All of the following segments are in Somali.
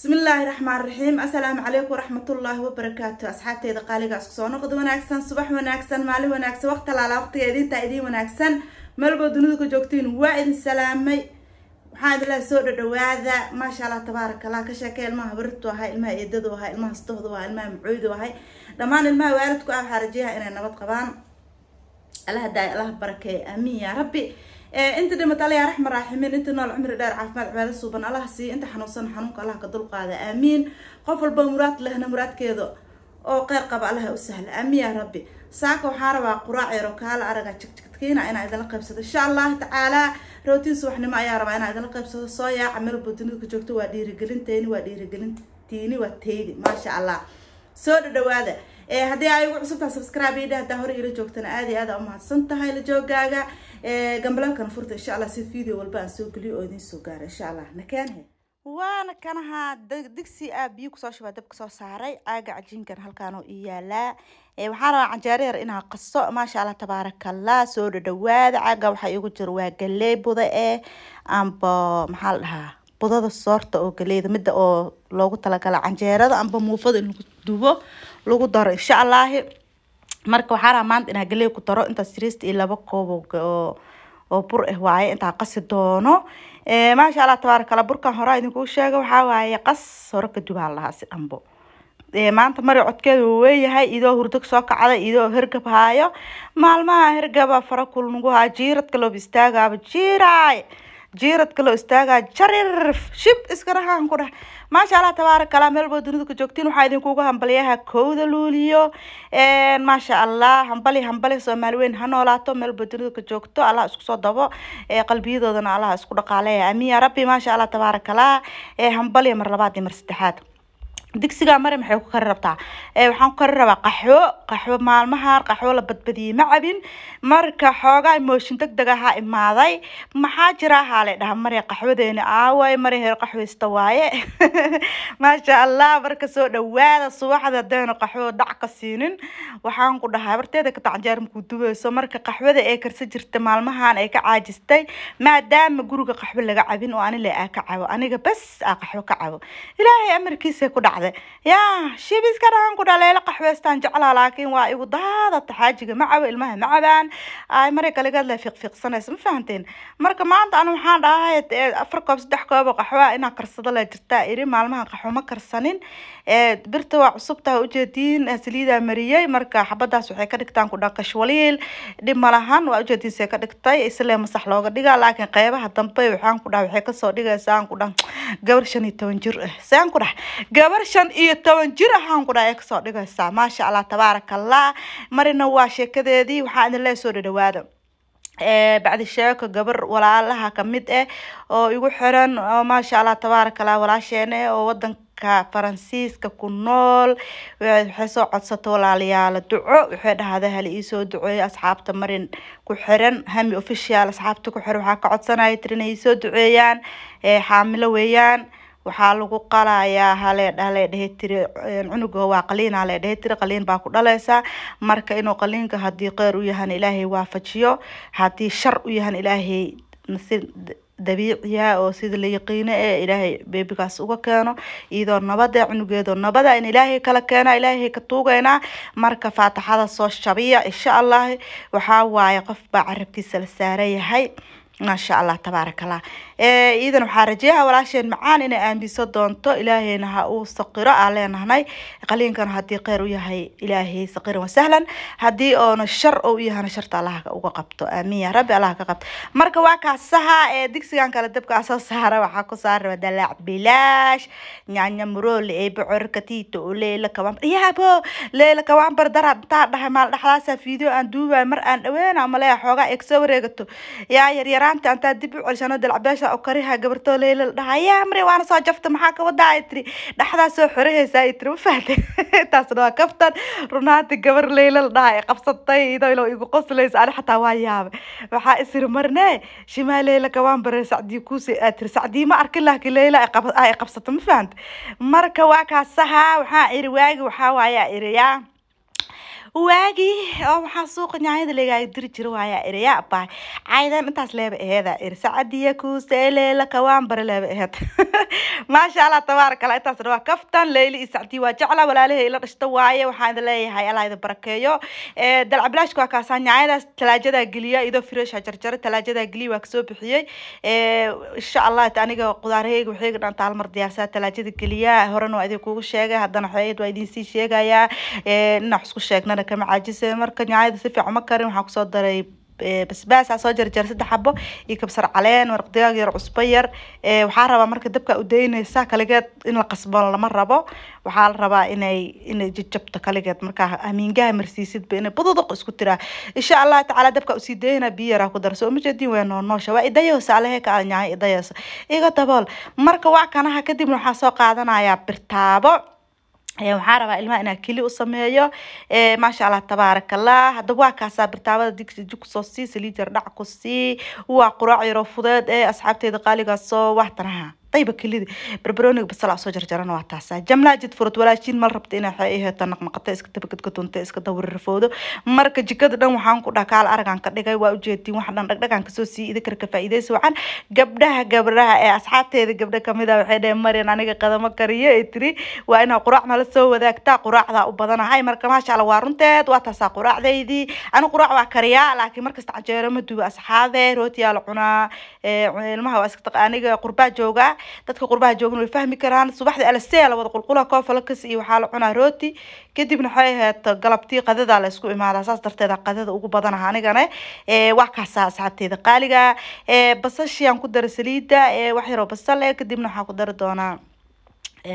بسم الله raxiim asalaamu calaykum عليكم ورحمة الله وبركاته أصحابتي إذا قالي قاسك wanaagsan نقد wanaagsan صباح وناكسن مالي وناكسن وقت لا وقت يدين تأيدين وناكسن ملقو دنودكو جوكتين وايد سلامي waxaan idinlaa soo dhadhawaada maasha allah tabaarak allah ka sheekay ilmaha birtu ahay ilmaha eedadu ahay ilmaha stuhdu ahay ilmaha macuudu ahay dhammaan ilmaha waalidku ah waxaa rajeeyaha inay nabad qabaan allah daay allah barakeey amiin yaa rabbi Eh, inta dhimatale yaa raxma raaximin inta nool cumri dheer caafimaad cibaado suuban allaha siiya inta xanuunsan xanuunka allah ka dulqaada aamiin qof walba muraad lehna muraadkeeda oo qeyr qaba allaha u sahla aamiin yaa rabbi saaka waxaa rabaa quraac yaro kaala araga jigjigkiina inaa idinla qaybsado insha allah tacaala rootiin subaxnimo ayaa rabaa inaa idinla qaybsado soo yaaca meel ka joogto waa dhiirigelinteeni waa dhiirigelintiini waa teydi maasha allah soo dhadhawaada Eh, haddii ay ugu cusubtaha subscribe dha hadaa hore ila joogtana aad iyo aada umahadsan tahay la joogaaga eh, gambalaalkana furta insha allah si video walba aan soo geliyo oo idin soo gaara insha allah nakeenhe waana kanaha digsi a biyo kusoo shubaa dabka soo saaray caaga cajiinkan halkaanoo ii yaalaa eh, waxaan rabaa yar inaa qaso maasha allah tabaarakallah soo dhadhawaada caaga waxaa igu jiro waa galey buda eh amba maxaa la dhahaa budada soorta oo galeyda midda oo loogu talagala canjeerada amba muufada in lagu dubo lagu daro insha allaahi marka waxaa maanta inaa galey ku daro intaas siriista iyo labo koob oo bur ah waaye intaa qasi doono eh, maasha allah tabaaraka alla burkan horaa idinkuu sheega waxaa waaye qas hore kadib lahaa si dhambo eh, maanta mari codkeeda weeyahay idoo hurdag soo kacda idoo hergab haayo maalmaha hergaba fara kulnugu haa jiiradka loob istaagaaba jiiraay jiiradka loo istaagaa jarirf shib iskarahaan ku dheh maasha allah tabaarak allah meelboo dunida ku joogtiin waxaa idinkugu hambalyaha kowda luuliyo maasha allah hambali hambali soomaali weyn ha noolaato meelboo dunida ku joogto allah isku soo dabo eqalbiyadoodana allah isku dhaqaaleeya aamiin yaa rabbi maasha allah tabaarak allah hambali mar labaad iyo mar saddexaad digsiga mari maxay ku kari rabtaa waxaan ku kari rabaa qaxwo qaxwo maalmahaan qaxwo la badbadiyey ma cabin marka xoogaa mooshin deg deg ahaa imaaday maxaa jira haale dhaha mari qaxwadeeni aaway mari heer qaxwaysta waaye maasha allah marka soo dhawaada subaxda hadayna qaxwo dhac ka siinin waxaan ku dhahaa barteeda ka tacjeer makuu dubayso marka qaxwada ee karsa jirta maalmahaan ay ka caajistay maadaama guriga qaxwo laga cabin oo anile aa ka cabo aniga bas aa qaxwo ka cabo ilaahay amarkiisa ku dhaca baxday yaa shibiiskan ahaan ku qaxweystaan jeclaa laakiin waa igu daada taxaajiga ma ilmaha ma cabaan ay mari kaligadle fiqfiiqsanaysa ma fahanteen marka maanta anu waxaan dhahay eh, afar koob saddex koob qaxwaa inaa karsada la jirtaa iri maalmaha qaxwo ma karsanin eh, birta waa cusubtaha ujeediin eh, saliidaa mariyey marka xabadaas waxay ka dhigtaan ku dhaqashwaliil dhib malahan waa ujeediin see ka dhigtay islee masax looga dhigaa laakiin qeybaha dambe waxaan ku dhaha waxay kasoo dhigaysaa aan ku dhaha gabar shan iyo toban jir ah saan ku dhaha gabar shan iyo toban jir waxaan ku dhaha kasoo dhigaysaa maasha allah tabaaraka allah marina waa sheekadeedii waxaa idin soo dhadhawaada bacdi sheeko gabar walaalaha kamid ah eh, oo igu xiran oo maasha allah tabaaraka allah walaasheene oo wadanka faransiiska ku nool waxay soo codsata walaalayaala duco waxay dhahda hal iisoo duceeyo asxaabta marin ku xiran hami official asxaabta ku xiran waxaa ka codsanaya tirin ay duceeyaan xaamilo weeyaan waxaa lagu qalayaa haleedhaleedheheticunuga waa qaliin haleedhehetiri qaliin baa ku dhaleysaa marka inuu qaliinka haddii kheyr u yahana ilaahay waafajiyo haddii shar u yahana ilaahay si dabiiciya ah oo sida la yaqiino ee ilaahay beebigaas uga keeno iyadoo nabada cunugeedoo nabada in ilaahay kala keenaa ilaahay ka tuugeynaa marka faataxada soo shabiya insha allah waxaa waaye qof baa carabkiisa la saarayahay maasha allah tabaarakallah iidan waxaa rajeeha walaasheen macaan inay aanbiso doonto ilaahayna ha uu saqiro aa leenahnay qaliinkan haddii kheyr u yahay ilaahay saqiran wasahlan haddii oona shar u yahana sharta allah uga qabto aamiin yaa rabbi allah ka qabto marka waa kaasaha ee digsigan kale dabkaa soo saara waxaa ku saaraba dalaac bilaash nyaanya muroole ee bocorka tiito oo leela kaban yaabo leela kaban bardara intaa dhahay maal dhexdaasa fiideo aan duubay mar aan dhaweyna ama xoogaa eeg soo wareegato yaa yaryaraanta antaa dib u celishano dalacbilaasha saa u kariha gabartoo leyla la dhaha yaa mari waana soo jafta maxaa ka wadaa ay tiri dhexdaa soo xorahaysaa ay ma fahtay taasna waa kaftan runaanti gabar leyla la dhaha ay qabsatay iyadoo ilo igu qoslaysa ani xataa waa yaaba waxaa isiri marne shimaa leyla kawaan baray sacdii kuusi aa tiri sacdii ma arkin laakiin leyla ay qabsato ma fahanta marka waa kaasaha waxaa iri waagi waxaa waayaa iriyaa waagii oo waxaa suuqa nyaayada lagaaga diri jira waaya erayaa baa caydan intaas leeba aheeda er sacadiya kuuseeleela kawaan leeba aheed maasha allah tabaaraka allah intaas dhawaa kaftan leyli iyo sacdii waa jecla walaalahay ila dhashta waaye waxaan idin leeyahay allah idin barakeeyo dalcabilaashka waa kaasaa nyaayadaas talaajadaa geliya iyadoo fireesha ah jarjara talaajadaa geliya waa kasoo bixiyey insha allah aniga qudaarahayga waxayga dhan taalmar diyaarsaa talaajada geliya horena waa idin kugu sheegay haddana waxeed waa idiin sii sheegayaa dhinac isku sheegnana kama caajise marka nyaayada si fiican ma karin waxaan kusoo daray eh, basbaas aan soo jarjar saddex xabo iyo kabsar caleen warq digaag yar cusbo yar eh, waxaa rabaa marka dabka udaynaysa kaligeed in la qasbo lama rabo waxaa la rabaa inay inay jajabto kaligeed markaa amiingaha marsiisidba inay bududuq isku tiraa insha allah tacaala dabka usii dayna biyo yaraa ku darso uma jeedin waa noonoosha waa idayoosa alehe ka nyahay idayoosa iga dabool marka wac kanaha kadibna waxaa waxaan rabaa ilmaha inaa keli u sameeyo maasha allah tabaarakallah haddaba waa kaasaa birtaabada digsi jug soo sii saliid yar dhac ku sii waa quraac yaroo fudeed ee asxaabteeda qaaligaasoo wahtanaha طيب كليدي بربروني بسلا سو جرجران waa taasa jamlaajid furad walaashiin mal rabta inay waxay aheyta naqnaqata iska dabagedka dunta iska dawrirrafoodo marka jikada dhan waxaan ku dhakaal aragan ka dhigay waa ujeedtiin wax dhan dhagdhagan kasoo sii ida karka faa'iidaysa waxaan gabdhaha gabdhaha ee asxaabteeda gabdha kamid ah waxay dhaheen maryan aniga qadamo kariyo ay tiri waa inaa quraac nala soo wadaagtaa quraacdaa u badanahay marka maasha alla waa runteed waa taasaa quraacdaydii ani quraac waa kariyaa laakiin markasta canjeero ma duba asxaabe rootiyaa la cunaa ilmaha waa iska taq dadka qurbaha joogan way fahmi karaan subaxda alastea lawada wada qulqula koofalakas iyo waxaa la cunaa rooti kadibna waxay ahayd galabtii qadada la isku imaadaa saas darteeda qadada ugu badanaha anigana waa kaasaa asxaabteeda qaaliga basashiaan ku dara saliida wax yaroo basale kadibna waxaa ku dari doonaa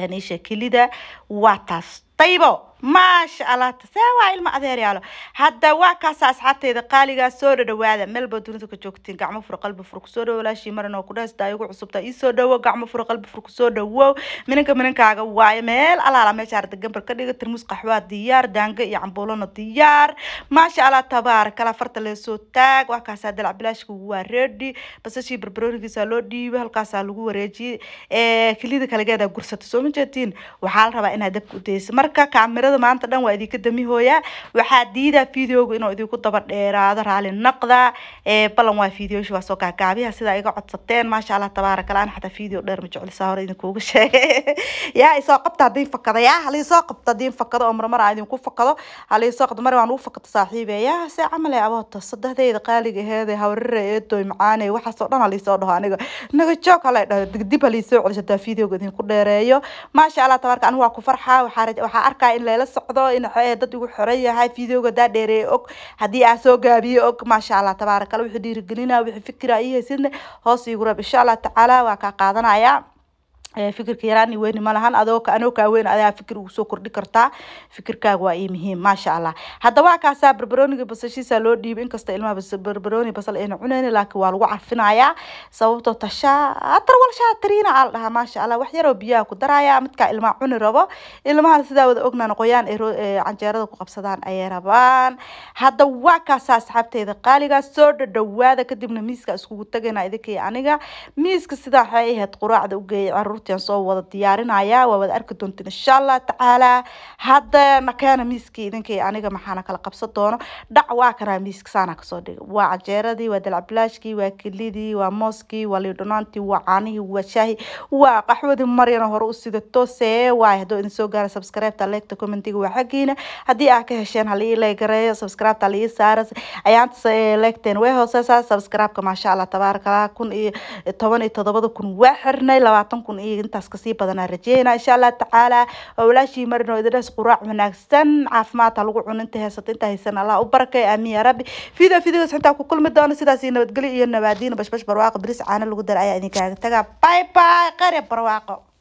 niisha kelida waa taas taybo maasha allah see waa ilma adeeryaalo hadda waa kaasa asxaabteyda qaaligaa soo dhadhawaada meelba dunida ka joogtiin gacmo fur qalbi fur kusoo dhawo laashii maran oo kudheestaa igu cusubta ii dhawo gacmo fur qalbi fur kusoo dhawow minanka minankaaga waaye meel alaala meeshaar degan bar ka dhiga tarmuus qaxwaa diyaar daanga iyo cambuulana diyaar maasha allah tabaar farta leesoo taag waa kaasaa dalac bilaashka waa reedi basashii barbaroonigiisa loo dhiibay halkaasaa lagu wareejiyey kelida kaligeeda gursata soo ma jeetiin waxaa la rabaa inaad dabka udaysa marka kaamirada هذا ما أنت دعوة ذيك الدمية هو يا وحديدة فيديو إنه ذيك الطبر إيرا هذا على النقدة ااا بلا ما فيديو شو أسوق كعبي هسيدا يقعد ستين ما شاء الله تبارك الله أنا حتى فيديو دير مجعل سهرة إنك وش يا يساق بتعدين فكرة يا هل يساق بتعدين فكرة أمر مرة عادي يكون فكرة هل يساق دمر وانو فكرة صاحبة يا هسا عمل يا أبو تصدق ذي قال لي هذا هور إتو معاني وحصلنا على صورها أنا قا نقشوك على دب لي سوق على شتى فيديو قديم كل ريو ما شاء الله تبارك أنا واقف فرحة وحارج وحاركة إلا kala socdo inaxee dad igu xoran yahay videoga daa dheereeye og haddii aa soo gaabiye og maasha allah tabaarak alla wuxuu dhiirigelina wuxuu fikira iyo haysidne hoos igu rab insha allah tacaala waa kaa qaadanayaa fikirka yaraan weyni malahan adoo anoo weyn adaa fikir ugu kordhi kartaa fikirkaaga waa ii muhiim maasha allah haddaba kaasaa barbarooniga basashiisa loo dhiibay inkasta ilmaha barbarooni basal ayna cunayn laakiin waa lagu carfinayaa sababtoo tashaatar walshaatariina aa la dhahaa maasha allah wax yaroo biyaha ku daraya midkaa ilmaha cuni rabo ilmahan sidaa wada ognaan qoyaan canjeerada ku qabsadaan ayay rabaan hadda waa kaasaa asxaabteyda qaaligaa soo dhadhawaada kadibna miiska iskugu tagayna idinkii aniga miiska sidaa waxay ahayd quraacda ugeeyay caruur buurtaan soo wada diyaarinaya waa wada arki doonteen insha allah tacaala hadda nakaana miiskii idinkii aniga maxaana kala qabsan doono dhac waa kanaa miiska saana kasoo dhiga waa cajeeradii waa dalcablaashkii waa kelidii waa mooskii waa liidhonaantii waa caanihii waa shaahi waa qaxwadii maryana hore u sidato see waay idin soo gaara subscribe leegta commentiga waa xaggiina haddii aad ka hesheen halii leegareeyo subscribe-ta saara ayaantas leegteen way hooseysaa subscribe maasha allah tabaarakallah kun iyo toban iyo todobada kun waa xirnay labaatan kun iyo intaas kasii badana rajeynaa insha allah tacaala walaashii marino idinhees quraac wanaagsan caafimaad ha lagu cuninta heysata intaa haysan allah u barakay aamiin yaa rabbi video videos intaa ku kulmi doono sidaasi nabadgelyo iyo nabaadiin bashbash barwaaqo bilis caana lagu dara ayaa idinkaaga tagaa bye bye qare barwaaqo